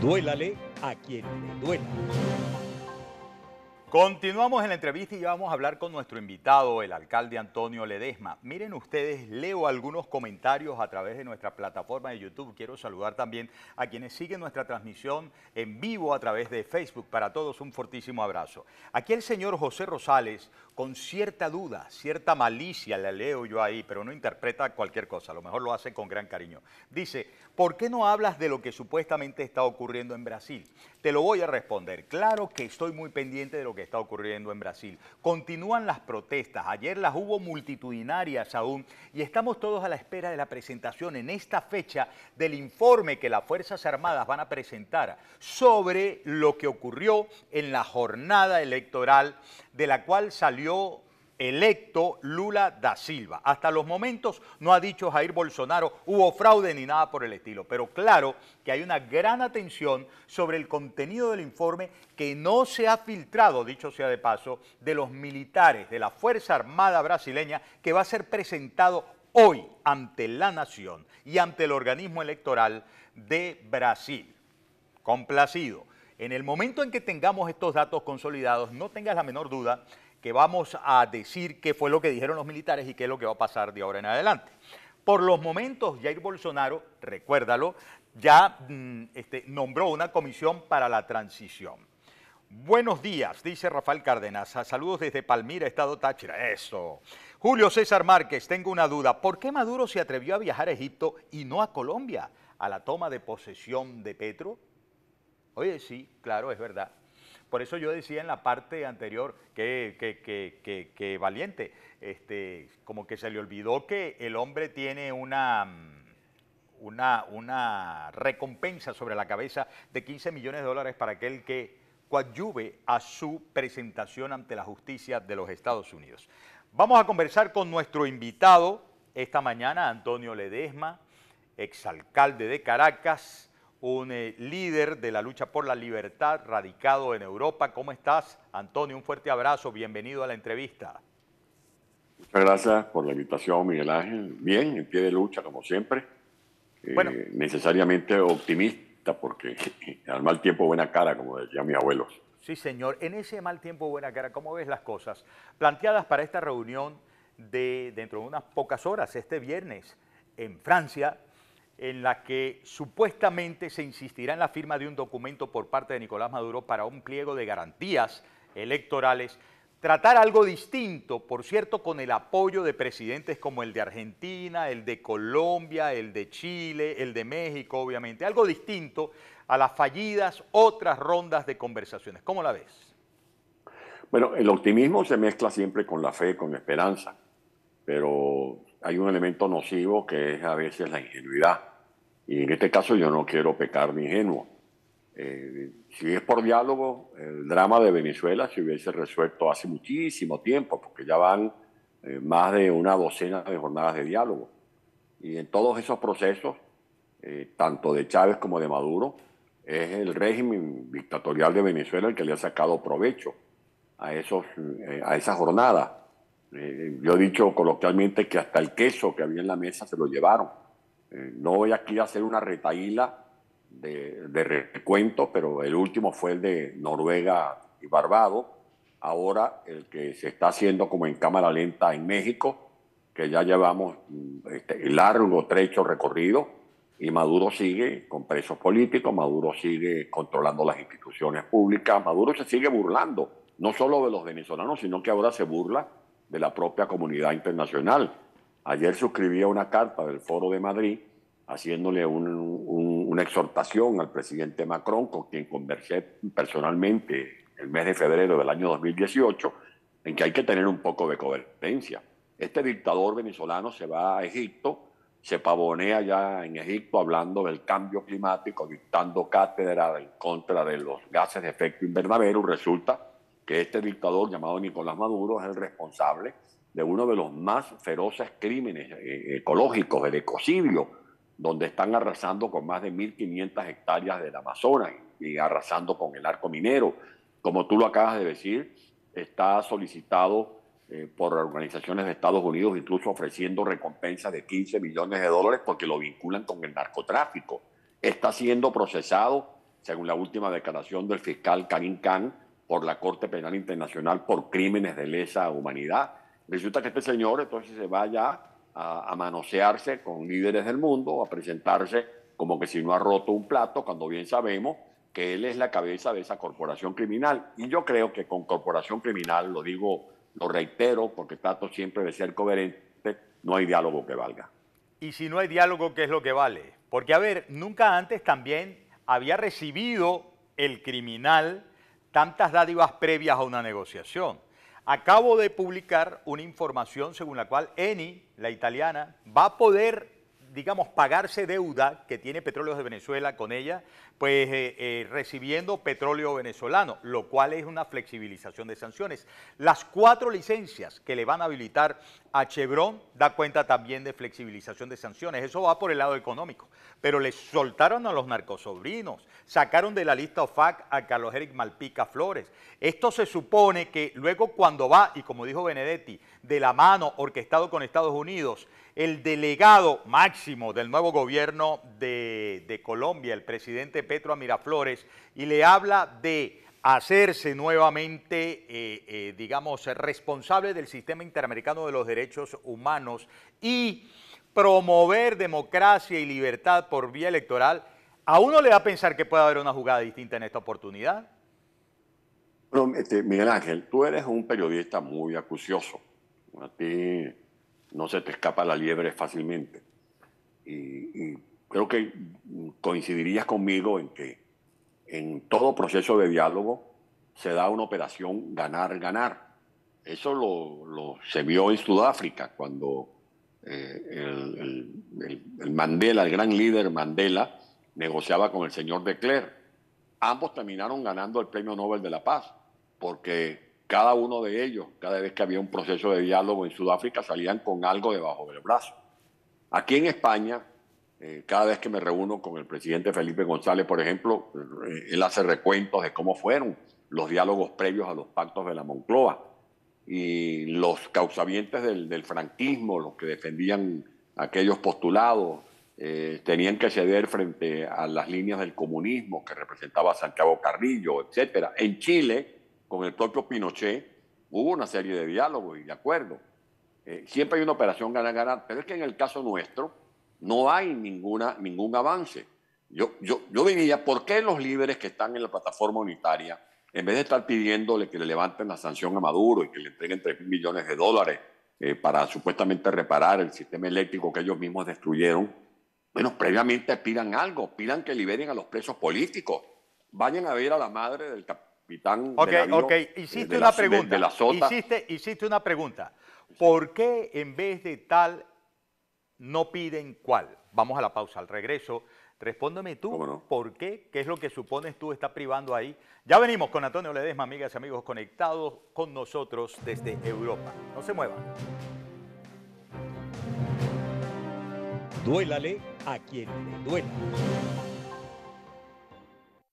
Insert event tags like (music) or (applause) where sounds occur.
Duélale a quien le duela. Continuamos en la entrevista y vamos a hablar con nuestro invitado, el alcalde Antonio Ledesma. Miren ustedes, leo algunos comentarios a través de nuestra plataforma de YouTube. Quiero saludar también a quienes siguen nuestra transmisión en vivo a través de Facebook. Para todos un fortísimo abrazo. Aquí el señor José Rosales, con cierta duda, cierta malicia, la leo yo ahí, pero no interpreta cualquier cosa, a lo mejor lo hace con gran cariño. Dice, ¿por qué no hablas de lo que supuestamente está ocurriendo en Brasil? Te lo voy a responder. Claro que estoy muy pendiente de lo que está ocurriendo en Brasil. Continúan las protestas, ayer las hubo multitudinarias aún y estamos todos a la espera de la presentación en esta fecha del informe que las Fuerzas Armadas van a presentar sobre lo que ocurrió en la jornada electoral de la cual salió electo Lula da Silva. Hasta los momentos no ha dicho Jair Bolsonaro hubo fraude ni nada por el estilo, pero claro que hay una gran atención sobre el contenido del informe que no se ha filtrado, dicho sea de paso, de los militares de la Fuerza Armada brasileña que va a ser presentado hoy ante la nación y ante el organismo electoral de Brasil. Complacido. En el momento en que tengamos estos datos consolidados, no tengas la menor duda que vamos a decir qué fue lo que dijeron los militares y qué es lo que va a pasar de ahora en adelante. Por los momentos, Jair Bolsonaro, recuérdalo, ya mm, este, nombró una comisión para la transición. Buenos días, dice Rafael Cárdenas. Ah, saludos desde Palmira, Estado Táchira. Eso. Julio César Márquez, tengo una duda. ¿Por qué Maduro se atrevió a viajar a Egipto y no a Colombia a la toma de posesión de Petro? Oye, sí, claro, es verdad. Por eso yo decía en la parte anterior que, que, valiente, este, como que se le olvidó que el hombre tiene una... Mm, una, una, recompensa sobre la cabeza de 15 millones de dólares para aquel que coadyuve a su presentación ante la justicia de los Estados Unidos. Vamos a conversar con nuestro invitado esta mañana, Antonio Ledesma, exalcalde de Caracas, un eh, líder de la lucha por la libertad radicado en Europa. ¿Cómo estás, Antonio? Un fuerte abrazo, bienvenido a la entrevista. Muchas gracias por la invitación, Miguel Ángel. Bien, en pie de lucha, como siempre. Eh, bueno. Necesariamente optimista, porque (laughs) al mal tiempo buena cara, como decía mi abuelos. Sí, señor. En ese mal tiempo buena cara, ¿cómo ves las cosas? Planteadas para esta reunión de dentro de unas pocas horas, este viernes, en Francia, en la que supuestamente se insistirá en la firma de un documento por parte de Nicolás Maduro para un pliego de garantías electorales, tratar algo distinto, por cierto, con el apoyo de presidentes como el de Argentina, el de Colombia, el de Chile, el de México, obviamente, algo distinto a las fallidas otras rondas de conversaciones. ¿Cómo la ves? Bueno, el optimismo se mezcla siempre con la fe, con la esperanza, pero hay un elemento nocivo que es a veces la ingenuidad. Y en este caso yo no quiero pecar ni ingenuo. Eh, si es por diálogo, el drama de Venezuela se hubiese resuelto hace muchísimo tiempo, porque ya van eh, más de una docena de jornadas de diálogo. Y en todos esos procesos, eh, tanto de Chávez como de Maduro, es el régimen dictatorial de Venezuela el que le ha sacado provecho a, esos, a esa jornada. yo he dicho coloquialmente que hasta el queso que había en la mesa se lo llevaron no voy aquí a hacer una retaíla de, recuentos, recuento, pero el último fue el de Noruega y Barbados. Ahora el que se está haciendo como en cámara lenta en México, que ya llevamos mm, este, largo trecho recorrido y Maduro sigue con presos políticos, Maduro sigue controlando las instituciones públicas, Maduro se sigue burlando, no solo de los venezolanos, sino que ahora se burla de la propia comunidad internacional. Ayer suscribía una carta del Foro de Madrid haciéndole una exhortación al presidente Macron, con quien conversé personalmente el mes de febrero del año 2018, en que hay que tener un poco de coherencia. Este dictador venezolano se va a Egipto, se pavonea ya en Egipto hablando del cambio climático, dictando cátedra en contra de los gases de efecto invernadero. Resulta que este dictador llamado Nicolás Maduro es el responsable de uno de los más feroces crímenes eh, eh, ecológicos, el ecocidio, donde están arrasando con más de 1.500 hectáreas del Amazonas y arrasando con el arco minero. Como tú lo acabas de decir, está solicitado eh, por organizaciones de Estados Unidos, incluso ofreciendo recompensas de 15 millones de dólares porque lo vinculan con el narcotráfico. Está siendo procesado, según la última declaración del fiscal Karim Khan, por la Corte Penal Internacional por crímenes de lesa humanidad. Resulta que este señor entonces se va ya a, manosearse con líderes del mundo, a presentarse como que si no ha roto un plato, cuando bien sabemos que él es la cabeza de esa corporación criminal. Y yo creo que con corporación criminal, lo digo, lo reitero, porque trato siempre de ser coherente, no hay diálogo que valga. Y si no hay diálogo, ¿qué es lo que vale? Porque, a ver, nunca antes también había recibido el criminal tantas dádivas previas a una negociación. Acabo de publicar una información según la cual Eni, la italiana, va a poder, digamos, pagarse deuda que tiene Petróleos de Venezuela con ella pues eh, eh, recibiendo petróleo venezolano, lo cual es una flexibilización de sanciones. Las cuatro licencias que le van a habilitar a Chevron da cuenta también de flexibilización de sanciones, eso va por el lado económico, pero le soltaron a los narcosobrinos, sacaron de la lista OFAC a Carlos Eric Malpica Flores. Esto se supone que luego cuando va, y como dijo Benedetti, de la mano orquestado con Estados Unidos, el delegado máximo del nuevo gobierno de, de Colombia, el presidente Petro a Miraflores y le habla de hacerse nuevamente, eh, eh, digamos, responsable del sistema interamericano de los derechos humanos y promover democracia y libertad por vía electoral, a uno le va a pensar que puede haber una jugada distinta en esta oportunidad. Bueno, este, Miguel Ángel, tú eres un periodista muy acucioso. A ti no se te escapa la liebre fácilmente. Y, y creo que coincidirías conmigo en que en todo proceso de diálogo se da una operación ganar-ganar. Eso lo, se vio en Sudáfrica cuando eh, el, Mandela, el gran líder Mandela, negociaba con el señor de Klerk. Ambos terminaron ganando el Premio Nobel de la Paz, porque cada uno de ellos, cada vez que había un proceso de diálogo en Sudáfrica, salían con algo debajo del brazo. Aquí en España, eh, cada vez que me reúno con el presidente Felipe González, por ejemplo, eh, él hace recuentos de cómo fueron los diálogos previos a los pactos de la Moncloa y los causavientes del, franquismo, los que defendían aquellos postulados, eh, tenían que ceder frente a las líneas del comunismo que representaba Santiago Carrillo, etc. En Chile, con el propio Pinochet, hubo una serie de diálogos y de acuerdos. siempre hay una operación ganar-ganar, pero es que en el caso nuestro, no hay ninguna, ningún avance. Yo, yo, yo diría, ¿por qué los líderes que están en la plataforma unitaria, en vez de estar pidiéndole que le levanten la sanción a Maduro y que le entreguen 3 millones de dólares eh, para supuestamente reparar el sistema eléctrico que ellos mismos destruyeron, bueno, previamente pidan algo, pidan que liberen a los presos políticos, vayan a ver a la madre del capitán. Ok, de ok, eh, una pregunta. De, hiciste una pregunta. ¿Por qué en vez de tal no piden cuál. Vamos a la pausa, al regreso. Respóndeme tú, ¿por qué? ¿Qué es lo que supones tú está privando ahí? Ya venimos con Antonio Ledesma, amigas y amigos conectados con nosotros desde Europa. No se muevan. Duélale a quien le duela.